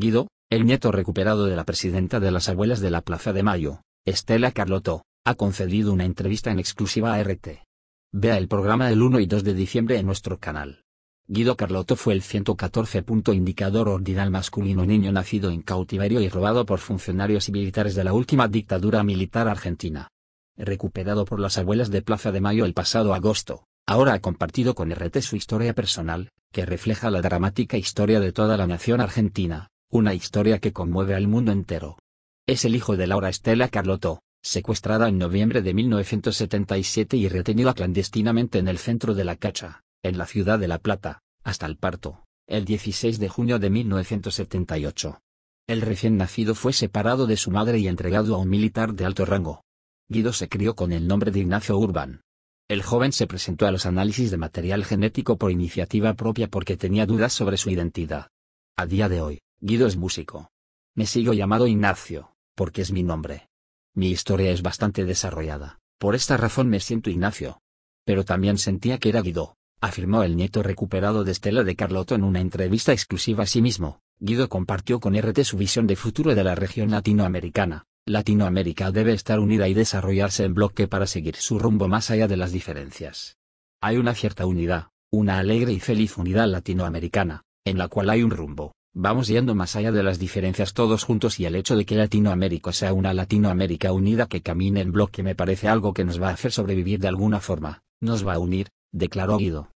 Guido, el nieto recuperado de la presidenta de las abuelas de la Plaza de Mayo, Estela Carlotto, ha concedido una entrevista en exclusiva a RT. Vea el programa el 1 y 2 de diciembre en nuestro canal. Guido Carlotto fue el 114. Indicador ordinal masculino niño nacido en cautiverio y robado por funcionarios y militares de la última dictadura militar argentina. Recuperado por las abuelas de Plaza de Mayo el pasado agosto, ahora ha compartido con RT su historia personal, que refleja la dramática historia de toda la nación argentina, una historia que conmueve al mundo entero. Es el hijo de Laura Estela Carlotto, secuestrada en noviembre de 1977 y retenida clandestinamente en el centro de la Cacha, en la ciudad de La Plata, hasta el parto, el 16 de junio de 1978. El recién nacido fue separado de su madre y entregado a un militar de alto rango. Guido se crió con el nombre de Ignacio Urban. El joven se presentó a los análisis de material genético por iniciativa propia porque tenía dudas sobre su identidad. A día de hoy, Guido es músico. Me sigo llamado Ignacio, porque es mi nombre. Mi historia es bastante desarrollada, por esta razón me siento Ignacio. Pero también sentía que era Guido, afirmó el nieto recuperado de Estela de Carlotto en una entrevista exclusiva a sí mismo. Guido compartió con RT su visión de futuro de la región latinoamericana. Latinoamérica debe estar unida y desarrollarse en bloque para seguir su rumbo más allá de las diferencias. Hay una cierta unidad, una alegre y feliz unidad latinoamericana, en la cual hay un rumbo, Vamos yendo más allá de las diferencias todos juntos y el hecho de que Latinoamérica sea una Latinoamérica unida que camine en bloque me parece algo que nos va a hacer sobrevivir de alguna forma, nos va a unir, declaró Guido.